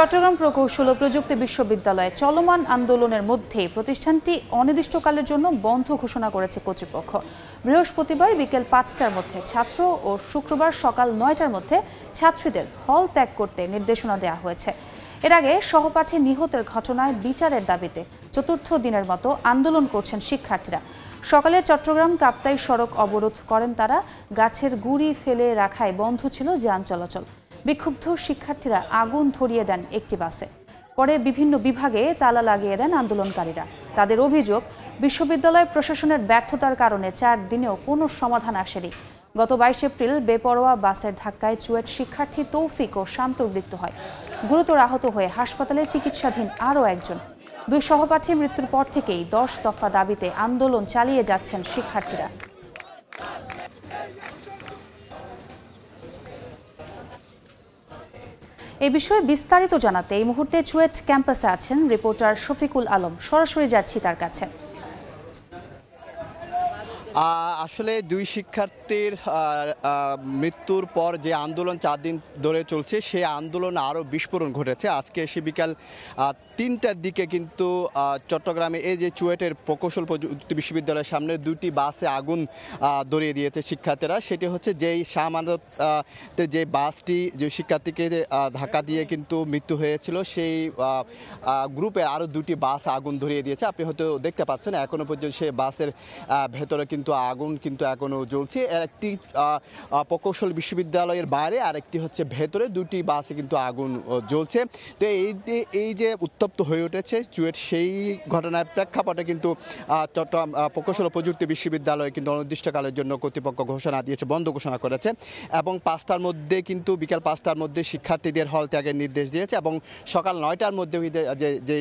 চট্টগ্রাম প্রকৌশল ও প্রযুক্তি বিশ্ববিদ্যালয়ে চলমান আন্দোলনের মধ্যে প্রতিষ্ঠানটি অনির্দিষ্টকালের জন্য বন্ধ ঘোষণা করেছে কর্তৃপক্ষ বৃহস্পতিবার বিকেল পাঁচটার মধ্যে ছাত্র ও শুক্রবার সকাল নয়টার মধ্যে ছাত্রীদের হল ত্যাগ করতে নির্দেশনা দেওয়া হয়েছে এর আগে সহপাঠী নিহতের ঘটনায় বিচারের দাবিতে চতুর্থ দিনের মতো আন্দোলন করছেন শিক্ষার্থীরা সকালে চট্টগ্রাম কাপ্তাই সড়ক অবরোধ করেন তারা গাছের গুড়ি ফেলে রাখায় বন্ধ ছিল যান চলাচল বিক্ষুব্ধ শিক্ষার্থীরা আগুন ধরিয়ে দেন একটি বাসে পরে বিভিন্ন বিভাগে তালা লাগিয়ে দেন আন্দোলনকারীরা তাদের অভিযোগ বিশ্ববিদ্যালয় প্রশাসনের ব্যর্থতার কারণে চার দিনেও কোনো সমাধান আসেনি গত বাইশ এপ্রিল বেপরোয়া বাসের ধাক্কায় চুয়েট শিক্ষার্থী তৌফিক ও শামতুর মৃত্যু হয় গুরুতর আহত হয়ে হাসপাতালে চিকিৎসাধীন আরও একজন দুই সহপাঠী মৃত্যুর পর থেকেই দশ দফা দাবিতে আন্দোলন চালিয়ে যাচ্ছেন শিক্ষার্থীরা এ বিষয়ে বিস্তারিত জানাতে এই মুহূর্তে চুয়েট ক্যাম্পাসে আছেন রিপোর্টার শফিকুল আলম সরাসরি যাচ্ছি তার কাছে আসলে দুই শিক্ষার্থীর মৃত্যুর পর যে আন্দোলন চার দিন ধরে চলছে সে আন্দোলন আরও বিস্ফোরণ ঘটেছে আজকে এসে বিকাল তিনটার দিকে কিন্তু চট্টগ্রামে এই যে চুয়েটের প্রকৌশল প্রযুক্তি বিশ্ববিদ্যালয়ের সামনে দুটি বাসে আগুন ধরিয়ে দিয়েছে শিক্ষার্থীরা সেটি হচ্ছে যেই শাহমানত যে বাসটি যে শিক্ষার্থীকে ধাক্কা দিয়ে কিন্তু মৃত্যু হয়েছিল সেই গ্রুপে আরও দুটি বাস আগুন ধরিয়ে দিয়েছে আপনি হয়তো দেখতে পাচ্ছেন এখনও পর্যন্ত সে বাসের ভেতরে কিন্তু কিন্তু আগুন কিন্তু এখনও জ্বলছে একটি প্রকৌশল বিশ্ববিদ্যালয়ের বাইরে আর একটি হচ্ছে ভেতরে দুটি বাসে কিন্তু আগুন জ্বলছে তো এই এই যে উত্তপ্ত হয়ে উঠেছে চুয়েট সেই ঘটনার প্রেক্ষাপটে কিন্তু চট্টগ্রাম প্রকৌশল প্রযুক্তি বিশ্ববিদ্যালয় কিন্তু অনির্দিষ্টকালের জন্য কর্তৃপক্ষ ঘোষণা দিয়েছে বন্ধ ঘোষণা করেছে এবং পাঁচটার মধ্যে কিন্তু বিকাল পাঁচটার মধ্যে শিক্ষার্থীদের হল ত্যাগের নির্দেশ দিয়েছে এবং সকাল নয়টার মধ্যে যে যে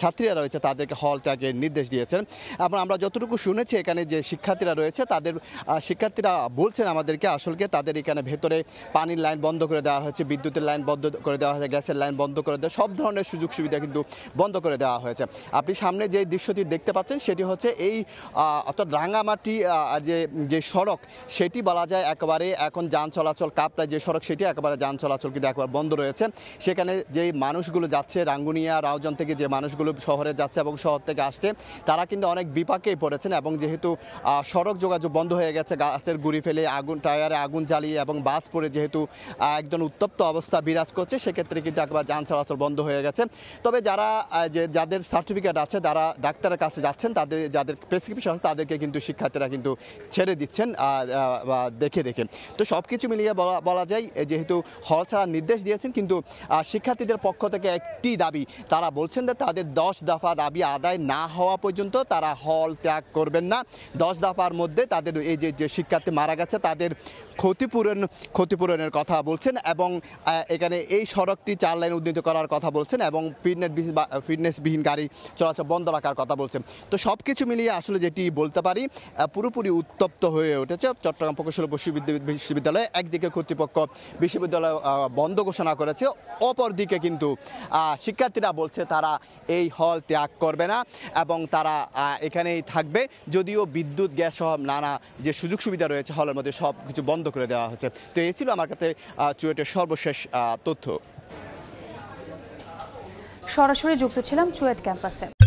ছাত্রীরা রয়েছে তাদেরকে হল ত্যাগের নির্দেশ দিয়েছেন এবং আমরা যতটুকু শুনেছি এখানে যে শিক্ষা শিক্ষার্থীরা রয়েছে তাদের শিক্ষার্থীরা বলছেন আমাদেরকে আসলকে তাদের এখানে ভেতরে পানির লাইন বন্ধ করে দেওয়া হয়েছে বিদ্যুতের লাইন বন্ধ করে দেওয়া হয়েছে গ্যাসের লাইন বন্ধ করে দেওয়া সব ধরনের সুযোগ সুবিধা কিন্তু বন্ধ করে দেওয়া হয়েছে আপনি সামনে যে দৃশ্যটি দেখতে পাচ্ছেন সেটি হচ্ছে এই অর্থাৎ রাঙামাটি যে যে সড়ক সেটি বলা যায় একেবারে এখন যান চলাচল কাপ্তায় যে সড়ক সেটি একেবারে যান চলাচল কিন্তু একবার বন্ধ রয়েছে সেখানে যে মানুষগুলো যাচ্ছে রাঙ্গুনিয়া রাউজন থেকে যে মানুষগুলো শহরে যাচ্ছে এবং শহর থেকে আসছে তারা কিন্তু অনেক বিপাকেই পড়েছেন এবং যেহেতু সড়ক যোগাযোগ বন্ধ হয়ে গেছে গাছের গুড়ি ফেলে আগুন টায়ারে আগুন জ্বালিয়ে এবং বাস পরে যেহেতু একদম উত্তপ্ত অবস্থা বিরাজ করছে সেক্ষেত্রে কিন্তু একবার যান চলাচল বন্ধ হয়ে গেছে তবে যারা যে যাদের সার্টিফিকেট আছে যারা ডাক্তারের কাছে যাচ্ছেন তাদের যাদের প্রেসক্রিপশন আছে তাদেরকে কিন্তু শিক্ষার্থীরা কিন্তু ছেড়ে দিচ্ছেন দেখে দেখে তো সব কিছু মিলিয়ে বলা যায় যেহেতু হল ছাড়ার নির্দেশ দিয়েছেন কিন্তু শিক্ষার্থীদের পক্ষ থেকে একটি দাবি তারা বলছেন যে তাদের দশ দফা দাবি আদায় না হওয়া পর্যন্ত তারা হল ত্যাগ করবেন না দশ দফার মধ্যে তাদের এই যে যে শিক্ষার্থী মারা গেছে তাদের ক্ষতিপূরণ ক্ষতিপূরণের কথা বলছেন এবং এখানে এই সড়কটি চার লাইন উন্নীত করার কথা বলছেন এবং ফিটনেস ফিটনেসবিহীন গাড়ি চলাচল বন্ধ রাখার কথা বলছেন তো সব কিছু মিলিয়ে আসলে যেটি বলতে পারি পুরোপুরি উত্তপ্ত হয়ে উঠেছে চট্টগ্রাম প্রকৌশল বিশ্ববিদ্যালয়ে একদিকে কর্তৃপক্ষ বিশ্ববিদ্যালয় বন্ধ ঘোষণা করেছে অপরদিকে কিন্তু শিক্ষার্থীরা বলছে তারা এই হল ত্যাগ করবে না এবং তারা এখানেই থাকবে যদিও বিদ্যুৎ গ্যাস সহ নানা যে সুযোগ সুবিধা রয়েছে হলের মধ্যে সব কিছু বন্ধ করে দেওয়া হচ্ছে তো এই ছিল আমার কাছে চুয়েটের সর্বশেষ তথ্য সরাসরি যুক্ত ছিলাম চুয়েট ক্যাম্পাসে